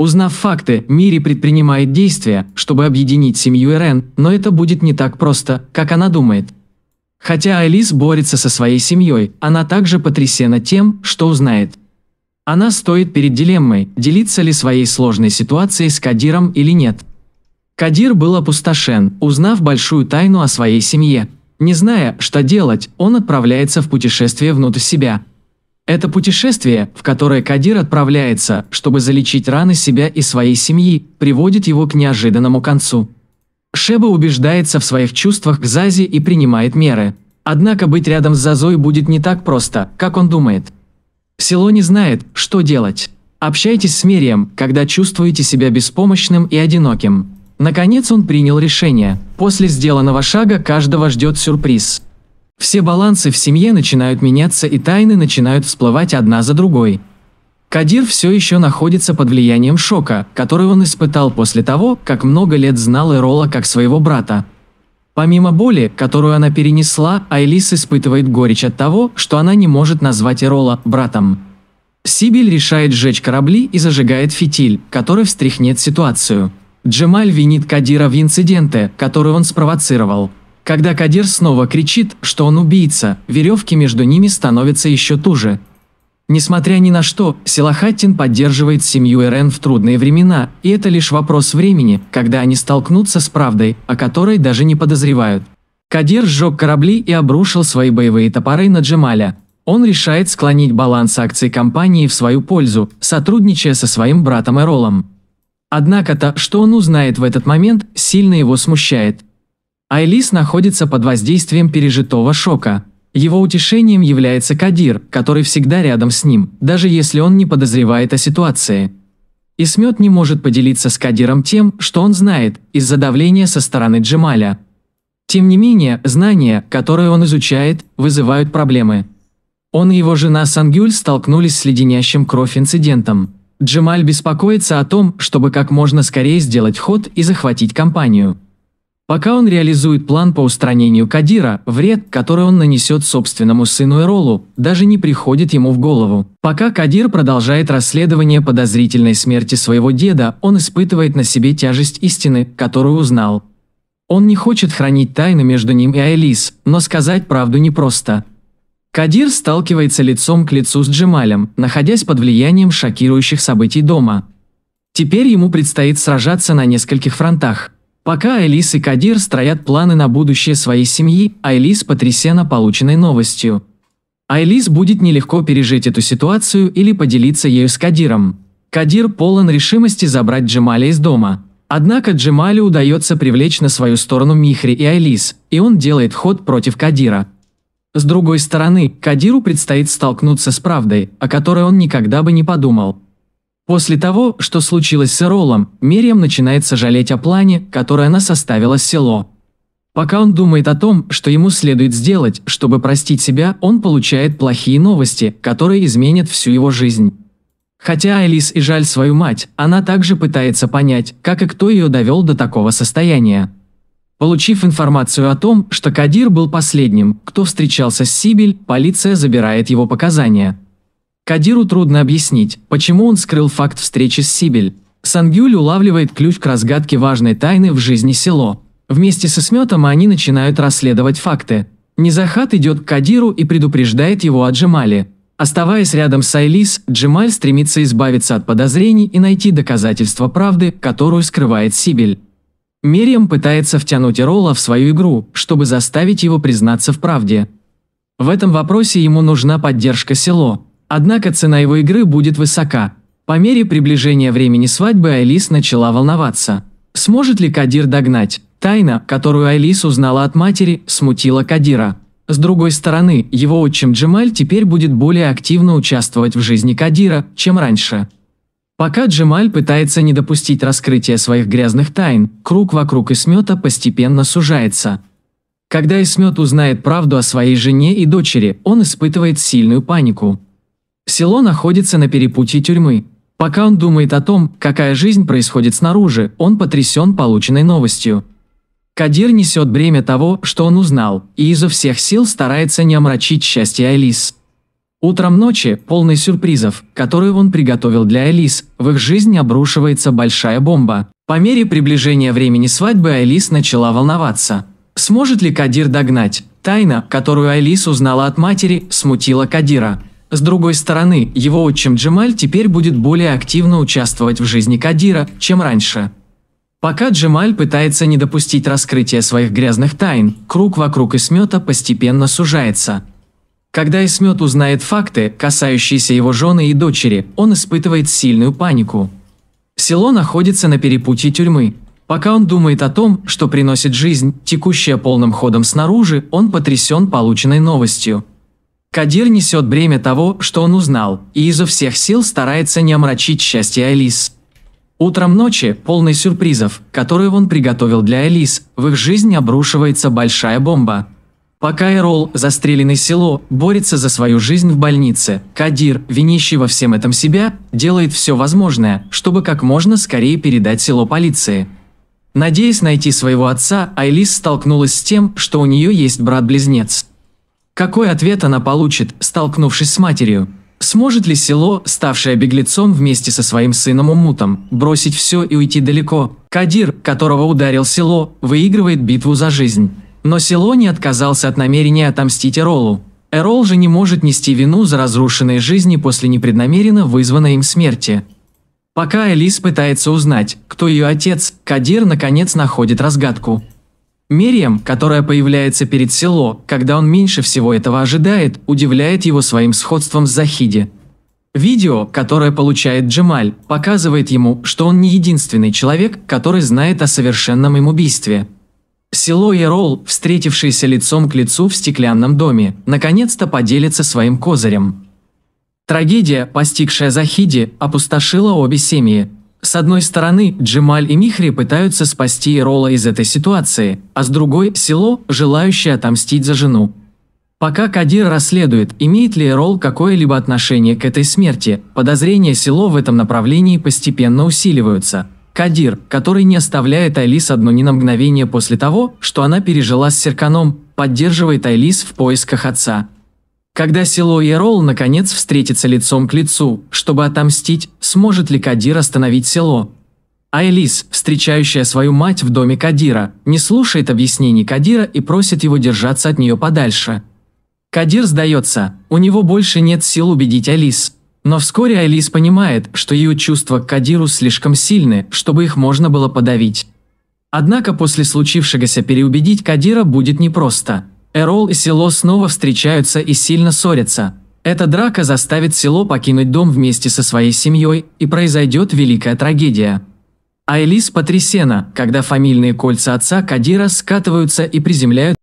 Узнав факты, Мири предпринимает действия, чтобы объединить семью Ирен, но это будет не так просто, как она думает. Хотя Алис борется со своей семьей, она также потрясена тем, что узнает. Она стоит перед дилеммой, делиться ли своей сложной ситуацией с Кадиром или нет. Кадир был опустошен, узнав большую тайну о своей семье. Не зная, что делать, он отправляется в путешествие внутрь себя, это путешествие, в которое Кадир отправляется, чтобы залечить раны себя и своей семьи, приводит его к неожиданному концу. Шеба убеждается в своих чувствах к Зазе и принимает меры. Однако быть рядом с Зазой будет не так просто, как он думает. Село не знает, что делать. Общайтесь с Мерием, когда чувствуете себя беспомощным и одиноким. Наконец он принял решение. После сделанного шага каждого ждет сюрприз. Все балансы в семье начинают меняться и тайны начинают всплывать одна за другой. Кадир все еще находится под влиянием шока, который он испытал после того, как много лет знал Эрола как своего брата. Помимо боли, которую она перенесла, Айлис испытывает горечь от того, что она не может назвать Эрола братом. Сибиль решает сжечь корабли и зажигает фитиль, который встряхнет ситуацию. Джемаль винит Кадира в инциденте, который он спровоцировал. Когда Кадир снова кричит, что он убийца, веревки между ними становятся еще туже. Несмотря ни на что, Силахаттин поддерживает семью Эрен в трудные времена, и это лишь вопрос времени, когда они столкнутся с правдой, о которой даже не подозревают. Кадир сжег корабли и обрушил свои боевые топоры на Джемаля. Он решает склонить баланс акций компании в свою пользу, сотрудничая со своим братом Эролом. Однако то, что он узнает в этот момент, сильно его смущает – Айлис находится под воздействием пережитого шока. Его утешением является Кадир, который всегда рядом с ним, даже если он не подозревает о ситуации. Исмет не может поделиться с Кадиром тем, что он знает, из-за давления со стороны Джемаля. Тем не менее, знания, которые он изучает, вызывают проблемы. Он и его жена Сангюль столкнулись с леденящим кровь инцидентом. Джемаль беспокоится о том, чтобы как можно скорее сделать ход и захватить компанию. Пока он реализует план по устранению Кадира, вред, который он нанесет собственному сыну Эролу, даже не приходит ему в голову. Пока Кадир продолжает расследование подозрительной смерти своего деда, он испытывает на себе тяжесть истины, которую узнал. Он не хочет хранить тайну между ним и Айлис, но сказать правду непросто. Кадир сталкивается лицом к лицу с Джемалем, находясь под влиянием шокирующих событий дома. Теперь ему предстоит сражаться на нескольких фронтах – Пока Элис и Кадир строят планы на будущее своей семьи, Айлис потрясена полученной новостью. Айлис будет нелегко пережить эту ситуацию или поделиться ею с Кадиром. Кадир полон решимости забрать Джемаля из дома. Однако Джемалю удается привлечь на свою сторону Михри и Айлис, и он делает ход против Кадира. С другой стороны, Кадиру предстоит столкнуться с правдой, о которой он никогда бы не подумал. После того, что случилось с Эролом, Мерием начинает сожалеть о плане, который она составила с село. Пока он думает о том, что ему следует сделать, чтобы простить себя, он получает плохие новости, которые изменят всю его жизнь. Хотя Элис и жаль свою мать, она также пытается понять, как и кто ее довел до такого состояния. Получив информацию о том, что Кадир был последним, кто встречался с Сибель, полиция забирает его показания. Кадиру трудно объяснить, почему он скрыл факт встречи с Сибель. Сангюль улавливает ключ к разгадке важной тайны в жизни село. Вместе со Сметом они начинают расследовать факты. Низахат идет к Кадиру и предупреждает его о Джемале. Оставаясь рядом с Айлис, Джемаль стремится избавиться от подозрений и найти доказательства правды, которую скрывает Сибель. Мерием пытается втянуть Эрола в свою игру, чтобы заставить его признаться в правде. В этом вопросе ему нужна поддержка село, Однако цена его игры будет высока. По мере приближения времени свадьбы Айлис начала волноваться. Сможет ли Кадир догнать? Тайна, которую Айлис узнала от матери, смутила Кадира. С другой стороны, его отчим Джемаль теперь будет более активно участвовать в жизни Кадира, чем раньше. Пока Джемаль пытается не допустить раскрытия своих грязных тайн, круг вокруг Исмета постепенно сужается. Когда Исмет узнает правду о своей жене и дочери, он испытывает сильную панику. Село находится на перепутье тюрьмы. Пока он думает о том, какая жизнь происходит снаружи, он потрясен полученной новостью. Кадир несет бремя того, что он узнал, и изо всех сил старается не омрачить счастье Алис. Утром ночи, полный сюрпризов, которые он приготовил для Алис, в их жизнь обрушивается большая бомба. По мере приближения времени свадьбы Алис начала волноваться. Сможет ли Кадир догнать? Тайна, которую Алис узнала от матери, смутила Кадира. С другой стороны, его отчим Джемаль теперь будет более активно участвовать в жизни Кадира, чем раньше. Пока Джемаль пытается не допустить раскрытия своих грязных тайн, круг вокруг Исмета постепенно сужается. Когда Исмет узнает факты, касающиеся его жены и дочери, он испытывает сильную панику. Село находится на перепутье тюрьмы. Пока он думает о том, что приносит жизнь, текущая полным ходом снаружи, он потрясен полученной новостью. Кадир несет бремя того, что он узнал, и изо всех сил старается не омрачить счастье Алис. Утром ночи, полной сюрпризов, которые он приготовил для Алис, в их жизнь обрушивается большая бомба. Пока Эрол, застреленный село, борется за свою жизнь в больнице, Кадир, винящий во всем этом себя, делает все возможное, чтобы как можно скорее передать село полиции. Надеясь найти своего отца, Айлис столкнулась с тем, что у нее есть брат-близнец. Какой ответ она получит, столкнувшись с матерью? Сможет ли село, ставшее беглецом вместе со своим сыном Умутом, бросить все и уйти далеко? Кадир, которого ударил село, выигрывает битву за жизнь. Но село не отказался от намерения отомстить Эролу. Эрол же не может нести вину за разрушенные жизни после непреднамеренно вызванной им смерти. Пока Элис пытается узнать, кто ее отец, Кадир наконец находит разгадку. Мерием, которая появляется перед село, когда он меньше всего этого ожидает, удивляет его своим сходством с Захиди. Видео, которое получает Джемаль, показывает ему, что он не единственный человек, который знает о совершенном им убийстве. Село и Ролл, встретившиеся лицом к лицу в стеклянном доме, наконец-то поделится своим козырем. Трагедия, постигшая Захиди, опустошила обе семьи, с одной стороны, Джемаль и Михри пытаются спасти Рола из этой ситуации, а с другой – село, желающее отомстить за жену. Пока Кадир расследует, имеет ли Ролл какое-либо отношение к этой смерти, подозрения село в этом направлении постепенно усиливаются. Кадир, который не оставляет Айлис одно ни на мгновение после того, что она пережила с Серканом, поддерживает Айлис в поисках отца. Когда село Ерол наконец встретится лицом к лицу, чтобы отомстить, сможет ли Кадир остановить село? Айлис, встречающая свою мать в доме Кадира, не слушает объяснений Кадира и просит его держаться от нее подальше. Кадир сдается, у него больше нет сил убедить Алис. Но вскоре Алис понимает, что ее чувства к Кадиру слишком сильны, чтобы их можно было подавить. Однако после случившегося переубедить Кадира будет непросто – Эрол и Село снова встречаются и сильно ссорятся. Эта драка заставит Село покинуть дом вместе со своей семьей, и произойдет великая трагедия. Айлис потрясена, когда фамильные кольца отца Кадира скатываются и приземляют